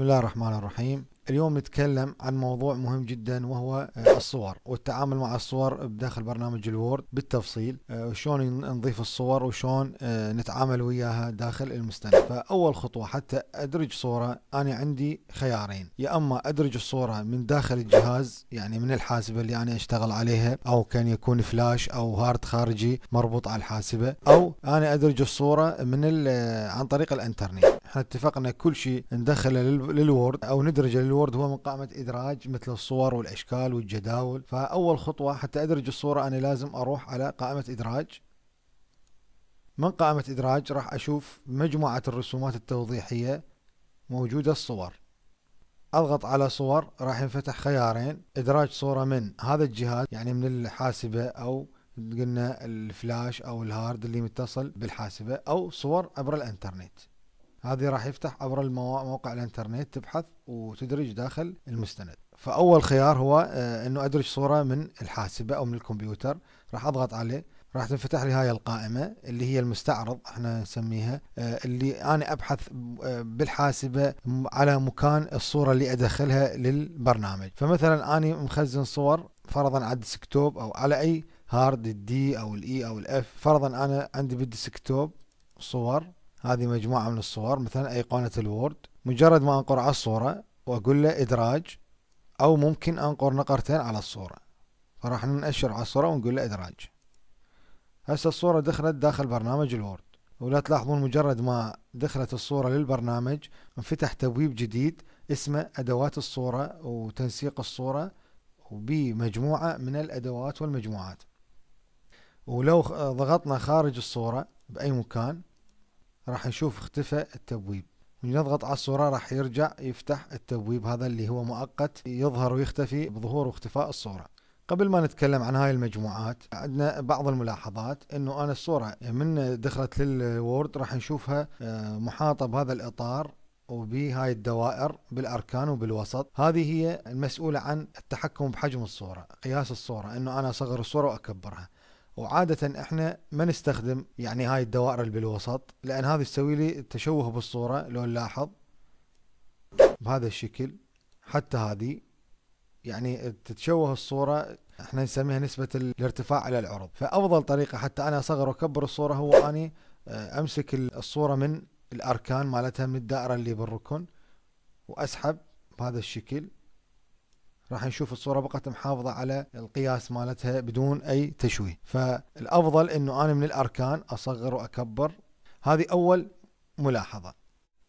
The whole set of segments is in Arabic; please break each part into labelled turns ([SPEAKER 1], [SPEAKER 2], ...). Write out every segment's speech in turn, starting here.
[SPEAKER 1] بسم الله الرحمن الرحيم اليوم نتكلم عن موضوع مهم جدا وهو آه، الصور والتعامل مع الصور بداخل برنامج الوورد بالتفصيل آه، شلون نضيف الصور وشلون آه، نتعامل وياها داخل المستند فاول خطوه حتى ادرج صوره انا عندي خيارين يا اما ادرج الصوره من داخل الجهاز يعني من الحاسبه اللي انا اشتغل عليها او كان يكون فلاش او هارد خارجي مربوط على الحاسبه او انا ادرج الصوره من عن طريق الانترنت احنا اتفقنا كل شيء ندخله للوورد او ندرجه للوورد هو من قائمه ادراج مثل الصور والاشكال والجداول فاول خطوه حتى ادرج الصوره انا لازم اروح على قائمه ادراج من قائمه ادراج راح اشوف مجموعه الرسومات التوضيحيه موجوده الصور اضغط على صور راح ينفتح خيارين ادراج صوره من هذا الجهاز يعني من الحاسبه او قلنا الفلاش او الهارد اللي متصل بالحاسبه او صور عبر الانترنت هذه راح يفتح عبر موقع الانترنت تبحث وتدرج داخل المستند فاول خيار هو آه، انه ادرج صوره من الحاسبه او من الكمبيوتر راح اضغط عليه راح تنفتح لي هاي القائمة اللي هي المستعرض احنا نسميها آه، اللي انا ابحث آه، بالحاسبة على مكان الصورة اللي ادخلها للبرنامج فمثلا انا مخزن صور فرضا على الديسكتوب او على اي هارد الدي او الاي او الاف فرضا انا عندي بالديسكتوب صور هذه مجموعة من الصور مثلا أيقونة الوورد مجرد ما أنقر على الصورة وأقول له إدراج أو ممكن أنقر نقرتين على الصورة فراح ننشر على الصورة ونقول له إدراج هسه الصورة دخلت داخل برنامج الوورد ولا تلاحظون مجرد ما دخلت الصورة للبرنامج انفتح تبويب جديد اسمه أدوات الصورة وتنسيق الصورة وبمجموعة من الأدوات والمجموعات ولو ضغطنا خارج الصورة بأي مكان راح نشوف اختفى التبويب نضغط على الصورة راح يرجع يفتح التبويب هذا اللي هو مؤقت يظهر ويختفي بظهور واختفاء الصورة قبل ما نتكلم عن هاي المجموعات عندنا بعض الملاحظات انه انا الصورة من دخلت للوورد راح نشوفها آه، محاطة بهذا الاطار وبهاي الدوائر بالاركان وبالوسط هذه هي المسؤولة عن التحكم بحجم الصورة قياس الصورة انه انا اصغر الصورة واكبرها وعادة احنا ما نستخدم يعني هاي الدوائر اللي بالوسط لان هذه تسوي لي تشوه بالصورة لو نلاحظ بهذا الشكل حتى هذه يعني تتشوه الصورة احنا نسميها نسبة الارتفاع على العرض فافضل طريقة حتى انا اصغر واكبر الصورة هو اني آه، امسك الصورة من الاركان مالتها من الدائرة اللي بالركن واسحب بهذا الشكل راح نشوف الصورة بقت محافظة على القياس مالتها بدون أي تشويه فالأفضل أنه أنا من الأركان أصغر وأكبر هذه أول ملاحظة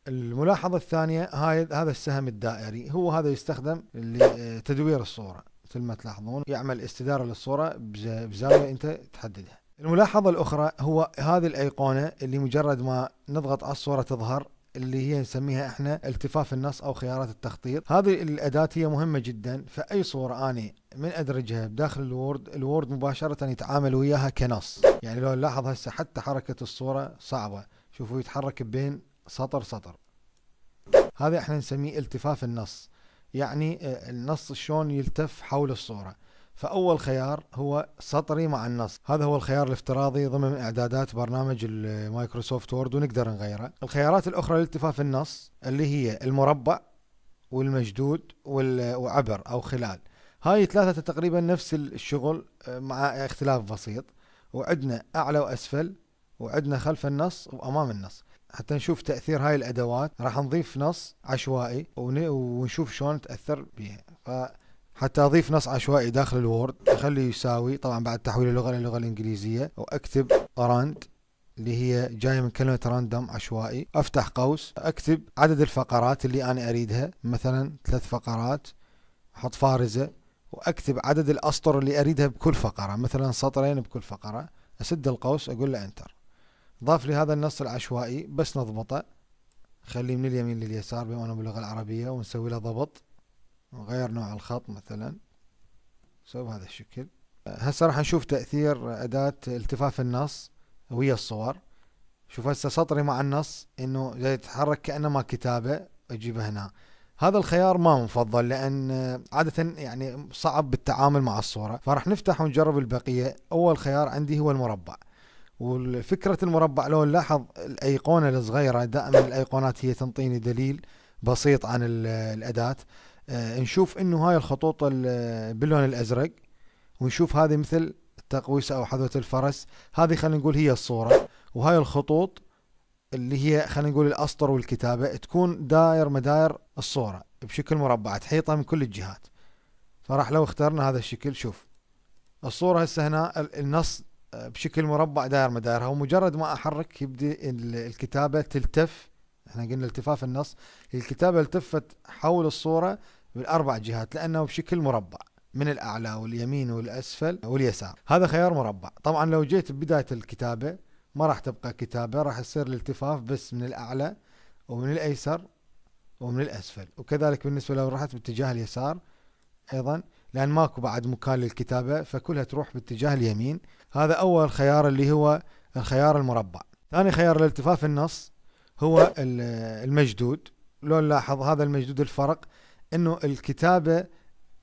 [SPEAKER 1] الملاحظة الثانية هاي هذا السهم الدائري هو هذا يستخدم لتدوير الصورة مثل ما تلاحظون يعمل استدارة للصورة بزاوية أنت تحددها الملاحظة الأخرى هو هذه الأيقونة اللي مجرد ما نضغط على الصورة تظهر اللي هي نسميها احنا التفاف النص او خيارات التخطيط هذه الاداة هي مهمة جدا فاي صورة اني من ادرجها بداخل الوورد الوورد مباشرة يتعامل وياها كنص يعني لو نلاحظ هسه حتى حركة الصورة صعبة شوفوا يتحرك بين سطر سطر هذا احنا نسميه التفاف النص يعني آه، النص شلون يلتف حول الصورة فأول خيار هو سطري مع النص هذا هو الخيار الافتراضي ضمن إعدادات برنامج المايكروسوفت وورد ونقدر نغيره الخيارات الأخرى لالتفاف النص اللي هي المربع والمشدود وعبر أو خلال هاي ثلاثة تقريبا نفس الشغل آه، مع اختلاف بسيط وعندنا أعلى وأسفل وعندنا خلف النص وأمام النص حتى نشوف تأثير هاي الأدوات راح نضيف نص عشوائي ونشوف شلون تأثر بها حتى اضيف نص عشوائي داخل الوورد اخليه يساوي طبعا بعد تحويل اللغه الى اللغه الانجليزيه واكتب راند اللي هي جايه من كلمه راندوم عشوائي افتح قوس اكتب عدد الفقرات اللي انا اريدها مثلا ثلاث فقرات احط فارزه واكتب عدد الاسطر اللي اريدها بكل فقره مثلا سطرين بكل فقره اسد القوس اقول له انتر ضاف لي هذا النص العشوائي بس نضبطه خليه من اليمين لليسار بما انه باللغه العربيه ونسوي له ضبط نغير نوع الخط مثلا نسوي بهذا الشكل هسه راح نشوف تأثير أداة التفاف النص ويا الصور شوف هسه سطري مع النص انه يتحرك كأنما كتابة اجيبه هنا هذا الخيار ما مفضل لان عادة يعني صعب بالتعامل مع الصورة فراح نفتح ونجرب البقية اول خيار عندي هو المربع وفكرة المربع لو نلاحظ الايقونة الصغيرة دائما الايقونات هي تنطيني دليل بسيط عن الاداة آه، نشوف انه هاي الخطوط باللون الازرق ونشوف هذه مثل التقويسة او حذوة الفرس هذه خلينا نقول هي الصورة وهاي الخطوط اللي هي خلينا نقول الاسطر والكتابة تكون داير مداير الصورة بشكل مربع تحيطة من كل الجهات فراح لو اخترنا هذا الشكل شوف الصورة هسه هنا النص آه، بشكل مربع داير مدارها ومجرد ما احرك يبدي الكتابة تلتف احنا قلنا التفاف النص الكتابة التفت حول الصورة من أربع جهات لأنه بشكل مربع من الأعلى واليمين والأسفل واليسار هذا خيار مربع طبعا لو جيت ببداية الكتابة ما راح تبقى كتابة راح يصير الالتفاف بس من الأعلى ومن الأيسر ومن الأسفل وكذلك بالنسبة لو رحت باتجاه اليسار أيضا لأن ماكو بعد مكان للكتابة فكلها تروح باتجاه اليمين هذا أول خيار اللي هو الخيار المربع ثاني خيار الالتفاف النص هو المجدود لو نلاحظ هذا المجدود الفرق انه الكتابه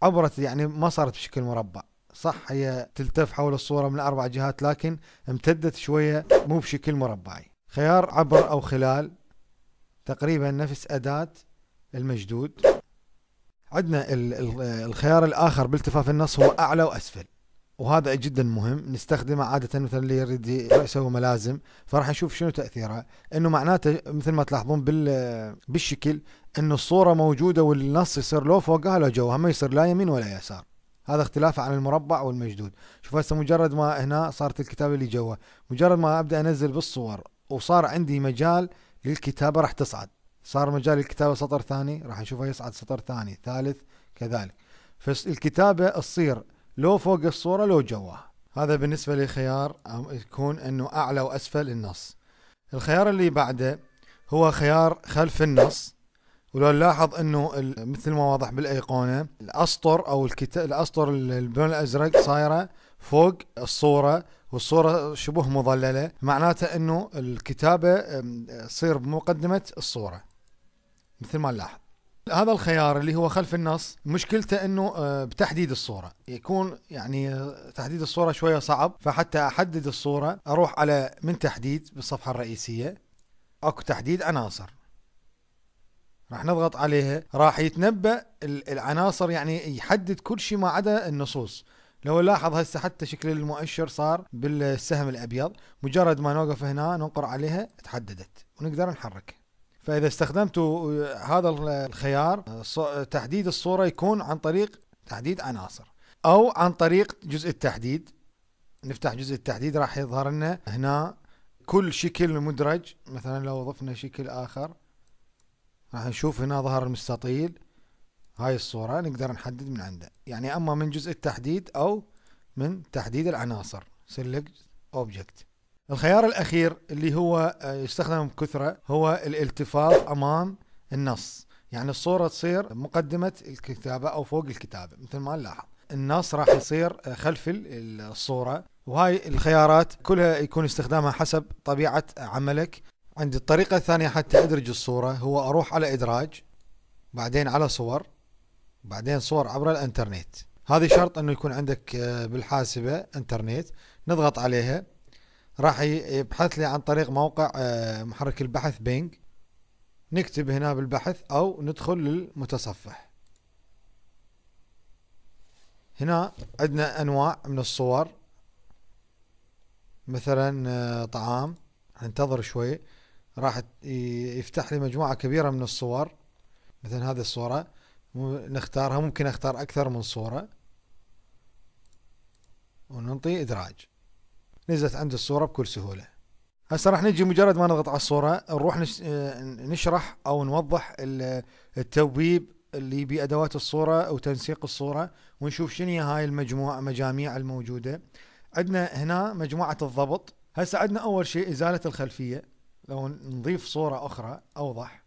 [SPEAKER 1] عبرت يعني ما صارت بشكل مربع صح هي تلتف حول الصورة من أربع جهات لكن امتدت شوية مو بشكل مربعي خيار عبر أو خلال تقريبا نفس أداة المجدود عندنا الخيار الآخر بالتفاف النص هو أعلى وأسفل وهذا جدا مهم نستخدمه عاده مثلا اللي يريد يسوي ملازم فراح نشوف شنو تاثيرها انه معناته مثل ما تلاحظون بال بالشكل انه الصوره موجوده والنص يصير لو فوقها لو جوها ما يصير لا يمين ولا يسار هذا اختلافه عن المربع والمشدود شوف هسه مجرد ما هنا صارت الكتابه اللي جوا مجرد ما ابدا انزل بالصور وصار عندي مجال للكتابه راح تصعد صار مجال الكتابه سطر ثاني راح نشوفه يصعد سطر ثاني ثالث كذلك فالكتابه تصير لو فوق الصورة لو جواها هذا بالنسبة لخيار يكون أنه أعلى وأسفل النص الخيار اللي بعده هو خيار خلف النص ولو نلاحظ انه مثل ما واضح بالايقونه الاسطر او الكتاب الاسطر البن الازرق صايره فوق الصوره والصوره شبه مظلله معناته انه الكتابه تصير بمقدمه الصوره مثل ما نلاحظ هذا الخيار اللي هو خلف النص مشكلته انه آه، بتحديد الصوره يكون يعني آه، تحديد الصوره شويه صعب فحتى احدد الصوره اروح على من تحديد بالصفحه الرئيسيه اكو تحديد عناصر راح نضغط عليها راح يتنبأ العناصر يعني يحدد كل شيء ما عدا النصوص لو لاحظ هسه حتى شكل المؤشر صار بالسهم الابيض مجرد ما نوقف هنا ننقر عليها تحددت ونقدر نحركها فاذا استخدمتوا هذا الخيار تحديد الصوره يكون عن طريق تحديد عناصر او عن طريق جزء التحديد نفتح جزء التحديد راح يظهر لنا هنا كل شكل مدرج مثلا لو ضفنا شكل اخر راح نشوف هنا ظهر المستطيل هاي الصورة نقدر نحدد من عنده يعني اما من جزء التحديد او من تحديد العناصر سلكت اوبجكت الخيار الأخير اللي هو آه، يستخدم بكثرة هو الالتفاف أمام النص يعني الصورة تصير مقدمة الكتابة أو فوق الكتابة مثل ما نلاحظ النص راح يصير آه، خلف الصورة وهاي الخيارات كلها يكون استخدامها حسب طبيعة عملك عندي الطريقة الثانية حتى أدرج الصورة هو أروح على إدراج بعدين على صور بعدين صور عبر الانترنت هذه شرط أنه يكون عندك آه، بالحاسبة انترنت نضغط عليها راح يبحث لي عن طريق موقع آه، محرك البحث بينج نكتب هنا بالبحث او ندخل للمتصفح هنا عندنا انواع من الصور مثلا آه، طعام انتظر شوي راح يفتح لي مجموعة كبيرة من الصور مثل هذه الصورة نختارها ممكن اختار اكثر من صورة وننطي ادراج نزلت عند الصورة بكل سهولة هسه راح نجي مجرد ما نضغط على الصورة نروح آه، نشرح او نوضح التبويب اللي بأدوات الصورة وتنسيق الصورة ونشوف شنو هي هاي المجموعة مجاميع الموجودة عندنا هنا مجموعة الضبط هسه عندنا اول شيء ازالة الخلفية لو نضيف صورة اخرى اوضح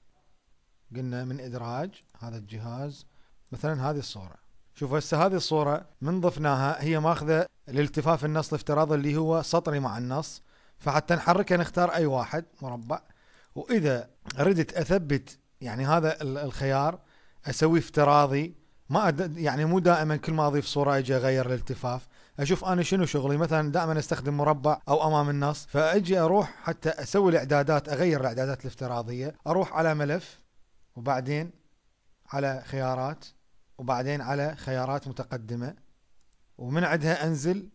[SPEAKER 1] قلنا من ادراج هذا الجهاز مثلا هذه الصورة شوف هسه هذه الصورة من ضفناها هي ماخذة لالتفاف النص الافتراضي اللي هو سطري مع النص فحتى نحركه نختار اي واحد مربع واذا ردت اثبت يعني هذا الخيار اسويه افتراضي ما يعني مو دائما كل ما اضيف صوره اجي اغير الالتفاف اشوف انا شنو شغلي مثلا دائما استخدم مربع او امام النص فاجي اروح حتى اسوي الاعدادات اغير الاعدادات الافتراضيه اروح على ملف وبعدين على خيارات وبعدين على خيارات متقدمه ومن عندها انزل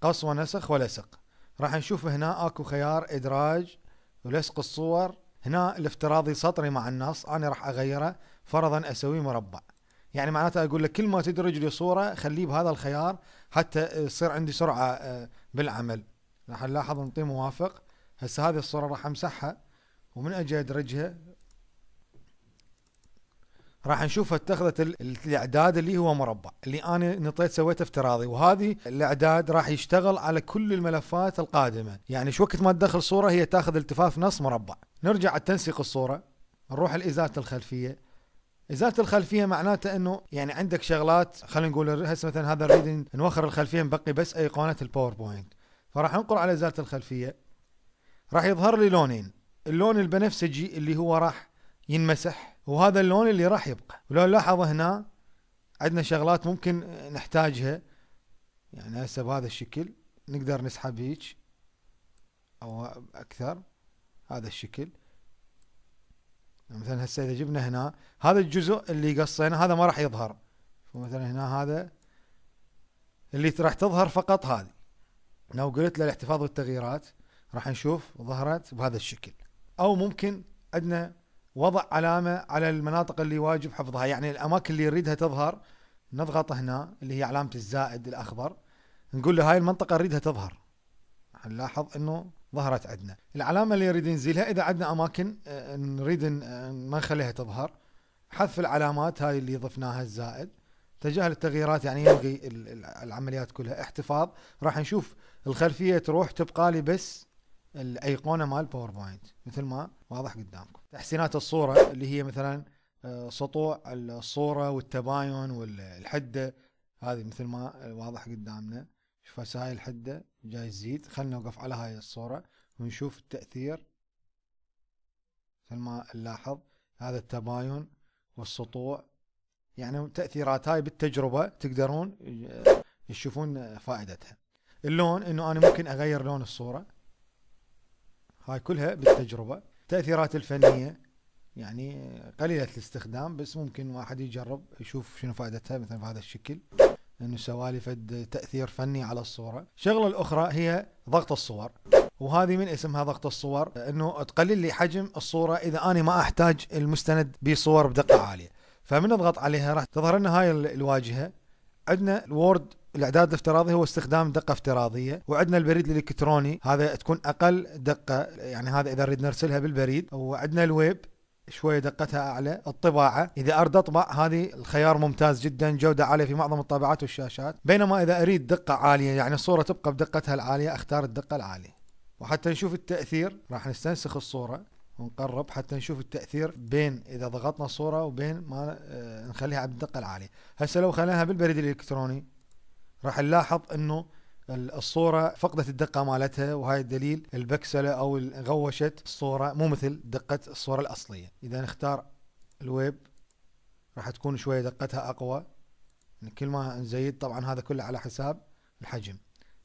[SPEAKER 1] قص ونسخ ولصق راح نشوف هنا اكو خيار ادراج ولصق الصور هنا الافتراضي سطري مع النص انا راح اغيره فرضا اسويه مربع يعني معناته اقول لك كل ما تدرج لي صوره خليه بهذا الخيار حتى يصير عندي سرعه آه، بالعمل راح نلاحظ نعطيه موافق هسه هذه الصوره راح امسحها ومن اجي ادرجها راح نشوف اتخذت الاعداد اللي هو مربع اللي انا نطيت سويته افتراضي وهذه الاعداد راح يشتغل على كل الملفات القادمه يعني شو وقت ما تدخل صوره هي تاخذ التفاف نص مربع نرجع التنسيق الصوره نروح لازاله الخلفيه ازاله الخلفيه معناته انه يعني عندك شغلات خلينا نقول هسه مثلا هذا نريد نوخر الخلفيه نبقي بس ايقونات الباوربوينت فراح انقر على ازاله الخلفيه راح يظهر لي لونين اللون البنفسجي اللي هو راح ينمسح وهذا اللون اللي راح يبقى ولو لاحظ هنا عندنا شغلات ممكن نحتاجها يعني هسه بهذا الشكل نقدر نسحب هيج او اكثر هذا الشكل يعني مثلا هسه اذا جبنا هنا هذا الجزء اللي قصينا هذا ما راح يظهر فمثلا هنا هذا اللي راح تظهر فقط هذه لو قلت له الاحتفاظ بالتغييرات راح نشوف ظهرت بهذا الشكل او ممكن عندنا وضع علامه على المناطق اللي واجب حفظها يعني الاماكن اللي يريدها تظهر نضغط هنا اللي هي علامه الزائد الاخضر نقول له هاي المنطقه نريدها تظهر هنلاحظ انه ظهرت عندنا العلامه اللي نريد نزيلها اذا عندنا اماكن آه، نريد ما آه، نخليها تظهر حذف العلامات هاي اللي ضفناها الزائد تجاهل التغييرات يعني يلغي العمليات كلها احتفاظ راح نشوف الخلفيه تروح تبقى لي بس الايقونه مال باوربوينت مثل ما واضح قدامكم تحسينات الصوره اللي هي مثلا آه، سطوع الصوره والتباين والحده هذه مثل ما واضح قدامنا شوف هاي الحده جاي تزيد خلينا نوقف على هاي الصوره ونشوف التاثير مثل ما نلاحظ هذا التباين والسطوع يعني تاثيرات هاي بالتجربه تقدرون تشوفون آه، فائدتها اللون انه انا ممكن اغير لون الصوره هاي كلها بالتجربه التاثيرات الفنيه يعني قليله الاستخدام بس ممكن واحد يجرب يشوف شنو فائدتها مثلا بهذا الشكل انه سوالف تاثير فني على الصوره الشغله الاخرى هي ضغط الصور وهذه من اسمها ضغط الصور انه تقلل لي حجم الصوره اذا انا ما احتاج المستند بصور بدقه عاليه فمن اضغط عليها راح تظهر لنا هاي الواجهه عندنا الوورد الاعداد الافتراضي هو استخدام دقه افتراضيه وعندنا البريد الالكتروني هذا تكون اقل دقه يعني هذا اذا نريد نرسلها بالبريد وعندنا الويب شوية دقتها أعلى الطباعة إذا أرد أطبع هذه الخيار ممتاز جدا جودة عالية في معظم الطابعات والشاشات بينما إذا أريد دقة عالية يعني الصورة تبقى بدقتها العالية أختار الدقة العالية وحتى نشوف التأثير راح نستنسخ الصورة ونقرب حتى نشوف التأثير بين إذا ضغطنا الصورة وبين ما آه، نخليها بالدقة العالية هسه لو خليناها بالبريد الإلكتروني راح نلاحظ انه الصورة فقدت الدقة مالتها وهاي الدليل البكسلة او غوشت الصورة مو مثل دقة الصورة الاصلية اذا نختار الويب راح تكون شوية دقتها اقوى يعني كل ما نزيد طبعا هذا كله على حساب الحجم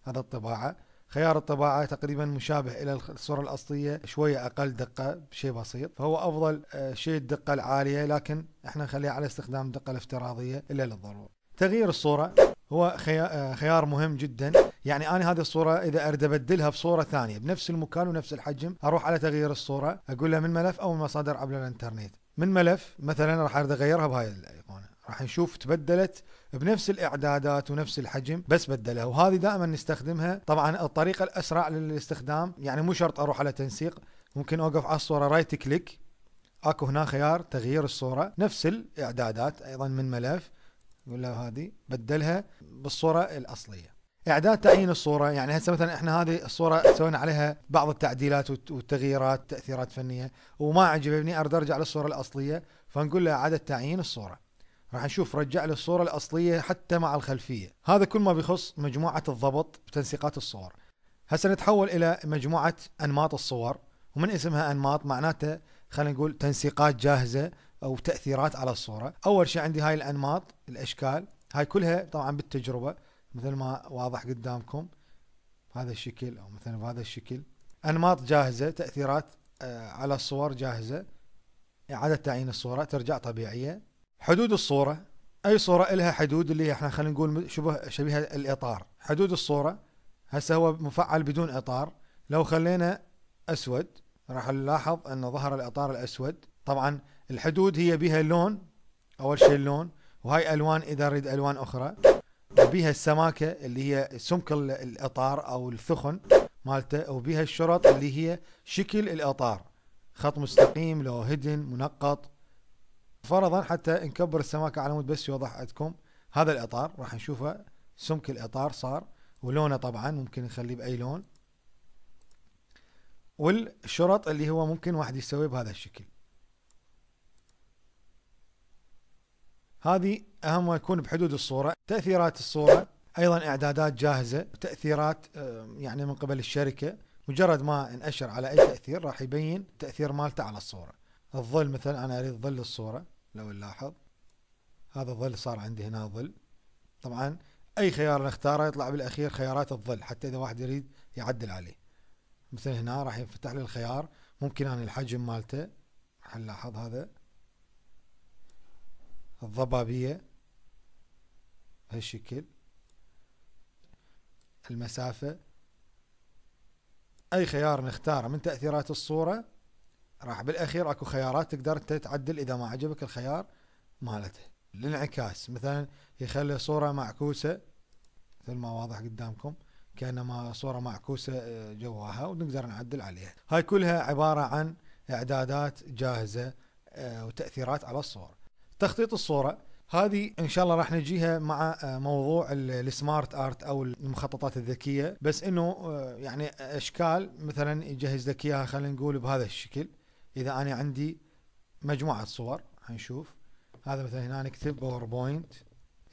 [SPEAKER 1] هذا الطباعة خيار الطباعة تقريبا مشابه إلى الصورة الأصلية شوية أقل دقة بشيء بسيط فهو أفضل آه، شيء الدقة العالية لكن احنا نخليها على استخدام الدقة الافتراضية إلا للضرورة تغيير الصورة هو آه، خيار مهم جدا يعني انا هذه الصوره اذا اريد ابدلها بصوره ثانيه بنفس المكان ونفس الحجم اروح على تغيير الصوره اقول له من ملف او من مصادر عبر الانترنت من ملف مثلا راح اريد اغيرها بهاي الايقونه راح نشوف تبدلت بنفس الاعدادات ونفس الحجم بس بدلها وهذه دائما نستخدمها طبعا الطريقه الاسرع للاستخدام يعني مو شرط اروح على تنسيق ممكن اوقف على الصوره رايت كليك اكو هنا خيار تغيير الصوره نفس الاعدادات ايضا من ملف يقول له هذه بدلها بالصوره الاصليه اعداد تعيين الصوره يعني هسه مثلا احنا هذه الصوره سوينا عليها بعض التعديلات والتغييرات تاثيرات فنيه وما عجبني اريد ارجع للصوره الاصليه فنقول له اعاده تعيين الصوره راح نشوف رجع لي الصوره الاصليه حتى مع الخلفيه هذا كل ما بيخص مجموعه الضبط بتنسيقات الصور هسه نتحول الى مجموعه انماط الصور ومن اسمها انماط معناته خلينا نقول تنسيقات جاهزه او تاثيرات على الصوره اول شيء عندي هاي الانماط الاشكال هاي كلها طبعا بالتجربه مثل ما واضح قدامكم هذا الشكل او مثلا بهذا الشكل انماط جاهزه تاثيرات آه، على الصور جاهزه اعاده تعيين الصوره ترجع طبيعيه حدود الصوره اي صوره لها حدود اللي احنا خلينا نقول شبه شبيهه الاطار حدود الصوره هسه هو مفعل بدون اطار لو خلينا اسود راح نلاحظ ان ظهر الاطار الاسود طبعا الحدود هي بها اللون اول شيء اللون وهاي الوان اذا اريد الوان اخرى وبيها السماكه اللي هي سمك الاطار او الثخن مالته وبيها الشرط اللي هي شكل الاطار خط مستقيم لو هدن منقط فرضا حتى نكبر السماكه على مود بس يوضح عندكم هذا الاطار راح نشوفه سمك الاطار صار ولونه طبعا ممكن نخليه باي لون والشرط اللي هو ممكن واحد يسويه بهذا الشكل هذه اهم ما يكون بحدود الصوره تاثيرات الصوره ايضا اعدادات جاهزه تاثيرات يعني من قبل الشركه مجرد ما نأشر على اي تاثير راح يبين التاثير مالته على الصوره الظل مثلا انا اريد ظل الصوره لو نلاحظ هذا الظل صار عندي هنا ظل طبعا اي خيار نختاره يطلع بالاخير خيارات الظل حتى اذا واحد يريد يعدل عليه مثلا هنا راح ينفتح لي الخيار ممكن انا الحجم مالته راح نلاحظ هذا الضبابية بهالشكل المسافة أي خيار نختاره من تأثيرات الصورة راح بالأخير أكو خيارات تقدر تعدل إذا ما عجبك الخيار مالته الانعكاس مثلا يخلي صورة معكوسة مثل ما واضح قدامكم كأنما صورة معكوسة آه، جواها ونقدر نعدل عليها هاي كلها عبارة عن إعدادات جاهزة آه، وتأثيرات على الصور تخطيط الصوره هذه ان شاء الله راح نجيها مع آه، موضوع السمارت ارت او المخططات الذكيه بس انه آه، يعني اشكال مثلا يجهز لك اياها خلينا نقول بهذا الشكل اذا انا عندي مجموعه صور حنشوف هذا مثلا هنا نكتب باوربوينت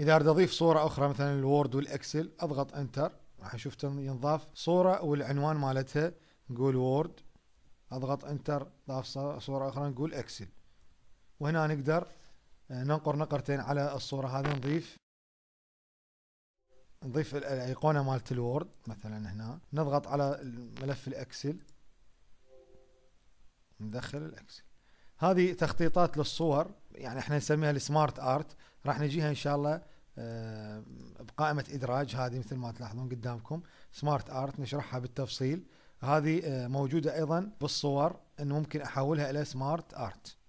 [SPEAKER 1] اذا اريد اضيف صوره اخرى مثلا الوورد والاكسل اضغط انتر راح اشوف ينضاف صوره والعنوان مالتها نقول وورد اضغط انتر ضاف صوره اخرى نقول اكسل وهنا نقدر ننقر نقرتين على الصورة هذه نضيف نضيف الايقونة مالت الوورد مثلا هنا نضغط على ملف الاكسل ندخل الاكسل هذه تخطيطات للصور يعني احنا نسميها السمارت ارت راح نجيها ان شاء الله آه، بقائمة ادراج هذه مثل ما تلاحظون قدامكم سمارت ارت نشرحها بالتفصيل هذه آه، موجودة ايضا بالصور انه ممكن احولها الى سمارت ارت